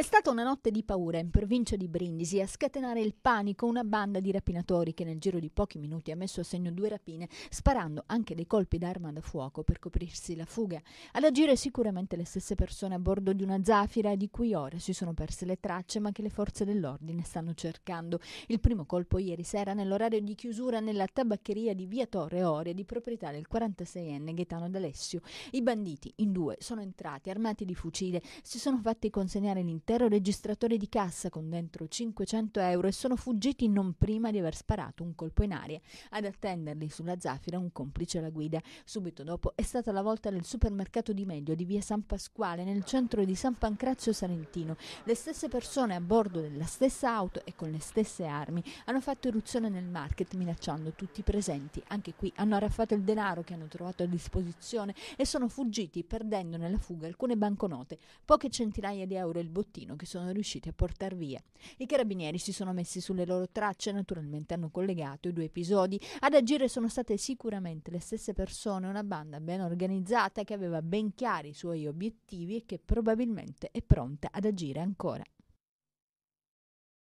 È stata una notte di paura in provincia di Brindisi a scatenare il panico una banda di rapinatori che nel giro di pochi minuti ha messo a segno due rapine, sparando anche dei colpi d'arma da fuoco per coprirsi la fuga. Ad agire sicuramente le stesse persone a bordo di una zafira di cui ora si sono perse le tracce ma che le forze dell'ordine stanno cercando. Il primo colpo ieri sera nell'orario di chiusura nella tabaccheria di via Torre Ore di proprietà del 46enne Gaetano D'Alessio. I banditi, in due, sono entrati armati di fucile, si sono fatti consegnare l'interno l'intero registratore di cassa con dentro 500 euro e sono fuggiti non prima di aver sparato un colpo in aria. Ad attenderli sulla Zafira un complice alla guida. Subito dopo è stata la volta del supermercato di Meglio di via San Pasquale nel centro di San Pancrazio Salentino. Le stesse persone a bordo della stessa auto e con le stesse armi hanno fatto irruzione nel market minacciando tutti i presenti. Anche qui hanno arraffato il denaro che hanno trovato a disposizione e sono fuggiti perdendo nella fuga alcune banconote, poche centinaia di euro il bottino burattino che sono riusciti a portare via. I carabinieri si sono messi sulle loro tracce, naturalmente hanno collegato i due episodi. Ad agire sono state sicuramente le stesse persone, una banda ben organizzata che aveva ben chiari i suoi obiettivi e che probabilmente è pronta ad agire ancora